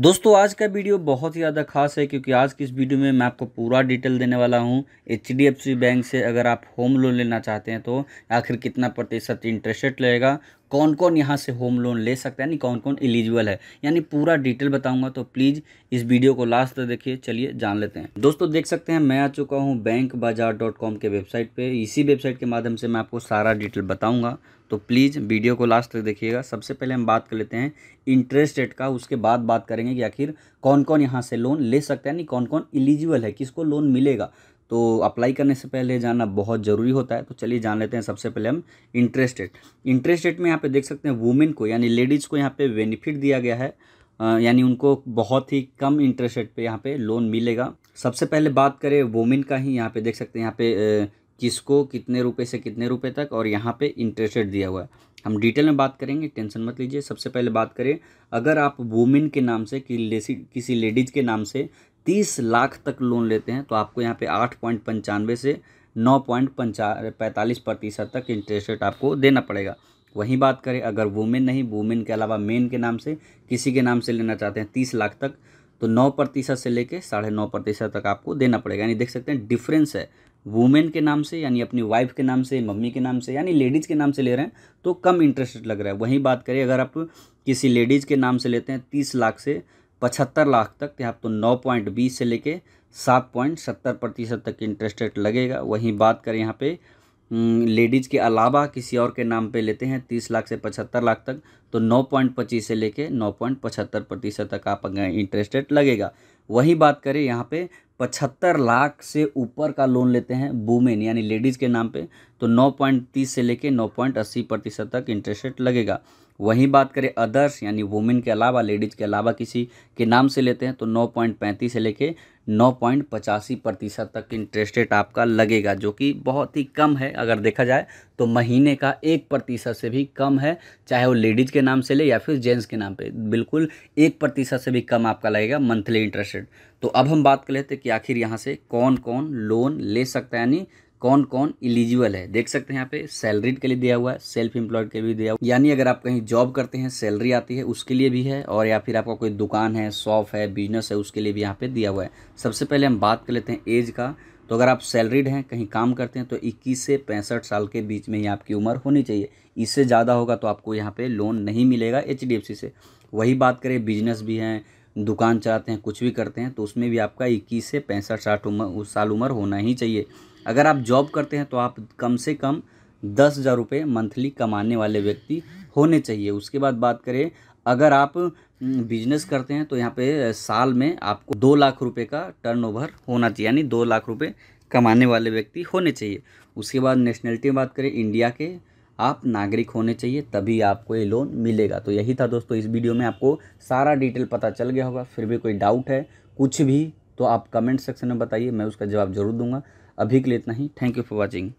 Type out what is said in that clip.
दोस्तों आज का वीडियो बहुत ही ज़्यादा खास है क्योंकि आज की इस वीडियो में मैं आपको पूरा डिटेल देने वाला हूं एच बैंक से अगर आप होम लोन लेना चाहते हैं तो आखिर कितना प्रतिशत इंटरेस्ट लगेगा कौन कौन यहाँ से होम लोन ले सकता है यानी कौन कौन एलिजिबल है यानी पूरा डिटेल बताऊंगा तो प्लीज़ इस वीडियो को लास्ट तक देखिए चलिए जान लेते हैं दोस्तों देख सकते हैं मैं आ चुका हूँ बैंक बाजार डॉट कॉम के वेबसाइट पे इसी वेबसाइट के माध्यम से मैं आपको सारा डिटेल बताऊँगा तो प्लीज़ वीडियो को लास्ट तक देखिएगा सबसे पहले हम बात कर लेते हैं इंटरेस्ट रेट का उसके बाद बात करेंगे कि आखिर कौन कौन यहाँ से लोन ले सकता है यानी कौन कौन एलिजिबल है किसको लोन मिलेगा तो अप्लाई करने से पहले जानना बहुत ज़रूरी होता है तो चलिए जान लेते हैं सबसे पहले हम इंटरेस्ट रेट इंटरेस्ट रेट में यहाँ पे देख सकते हैं वुमेन को यानी लेडीज़ को यहाँ पे बेनिफिट दिया गया है यानी उनको बहुत ही कम इंटरेस्ट रेट पर यहाँ पे लोन मिलेगा सबसे पहले बात करें वुमेन का ही यहाँ पे देख सकते हैं यहाँ पे किसको कितने रुपये से कितने रुपये तक और यहाँ पे इंटरेस्ट रेट दिया हुआ है हम डिटेल में बात करेंगे टेंशन मत लीजिए सबसे पहले बात करें अगर आप वुमेन के नाम से कि किसी लेडीज़ के नाम से तीस लाख तक लोन लेते हैं तो आपको यहाँ पे आठ पॉइंट पंचानवे से नौ पॉइंट पंचा पैंतालीस प्रतिशत तक इंटरेस्ट रेट आपको देना पड़ेगा वहीं बात करें अगर वुमेन नहीं वुमेन के अलावा मेन के नाम से किसी के नाम से लेना चाहते हैं तीस लाख तक तो नौ प्रतिशत से लेके साढ़े नौ प्रतिशत तक आपको देना पड़ेगा यानी देख सकते हैं डिफरेंस है वुमेन के नाम से यानी अपनी वाइफ के नाम से मम्मी के नाम से यानी लेडीज़ के नाम से ले रहे हैं तो कम इंटरेस्ट लग रहा है वहीं बात करें अगर आप किसी लेडीज़ के नाम से लेते हैं तीस लाख से पचहत्तर लाख तक यहाँ तो नौ पॉइंट बीस से लेके सात पॉइंट सत्तर प्रतिशत तक इंटरेस्ट रेट लगेगा वहीं बात करें यहाँ पे लेडीज़ हम्म, के अलावा किसी और के नाम पे लेते हैं तीस लाख से पचहत्तर लाख तक तो नौ पॉइंट पच्चीस से लेके नौ पॉइंट पचहत्तर प्रतिशत तक आप इंटरेस्ट रेट लगेगा वही बात करें यहाँ पे पचहत्तर लाख से ऊपर का लोन लेते हैं वुमेन यानी लेडीज़ के नाम पे तो नौ पॉइंट तीस से लेकर नौ पॉइंट अस्सी प्रतिशत तक इंटरेस्ट रेट लगेगा वहीं बात करें अदर्स यानी वुमेन के अलावा लेडीज़ के अलावा किसी के नाम से लेते हैं तो नौ पॉइंट पैंतीस से लेके नौ पॉइंट पचासी प्रतिशत तक इंटरेस्ट रेट आपका लगेगा जो कि बहुत ही कम है अगर देखा जाए तो महीने का एक प्रतिशत से भी कम है चाहे वो लेडीज़ के नाम से ले या फिर जेंट्स के नाम पे बिल्कुल एक प्रतिशत से भी कम आपका लगेगा मंथली इंटरेस्ट रेट तो अब हम बात कर लेते कि आखिर यहाँ से कौन कौन लोन ले सकता है यानी कौन कौन इलिजिबल है देख सकते हैं यहाँ पे सैलरीड के लिए दिया हुआ है सेल्फ एम्प्लॉयड के लिए दिया हुआ यानी अगर आप कहीं जॉब करते हैं सैलरी आती है उसके लिए भी है और या फिर आपका कोई दुकान है शॉप है बिजनेस है उसके लिए भी यहाँ पे दिया हुआ है सबसे पहले हम बात कर लेते हैं एज का तो अगर आप सैलरीड हैं कहीं काम करते हैं तो इक्कीस से पैंसठ साल के बीच में ही आपकी उम्र होनी चाहिए इससे ज़्यादा होगा तो आपको यहाँ पर लोन नहीं मिलेगा एच से वही बात करें बिजनेस भी हैं दुकान चलाते हैं कुछ भी करते हैं तो उसमें भी आपका इक्कीस से पैंसठ साठ उम्र साल उम्र होना ही चाहिए अगर आप जॉब करते हैं तो आप कम से कम दस हज़ार रुपये मंथली कमाने वाले व्यक्ति होने चाहिए उसके बाद बात करें अगर आप बिजनेस करते हैं तो यहाँ पे साल में आपको दो लाख रुपए का टर्नओवर होना चाहिए यानी दो लाख रुपए कमाने वाले व्यक्ति होने चाहिए उसके बाद नेशनलिटी बात करें इंडिया के आप नागरिक होने चाहिए तभी आपको ये लोन मिलेगा तो यही था दोस्तों इस वीडियो में आपको सारा डिटेल पता चल गया होगा फिर भी कोई डाउट है कुछ भी तो आप कमेंट सेक्शन में बताइए मैं उसका जवाब जरूर दूंगा अभी के लिए इतना ही थैंक यू फॉर वॉचिंग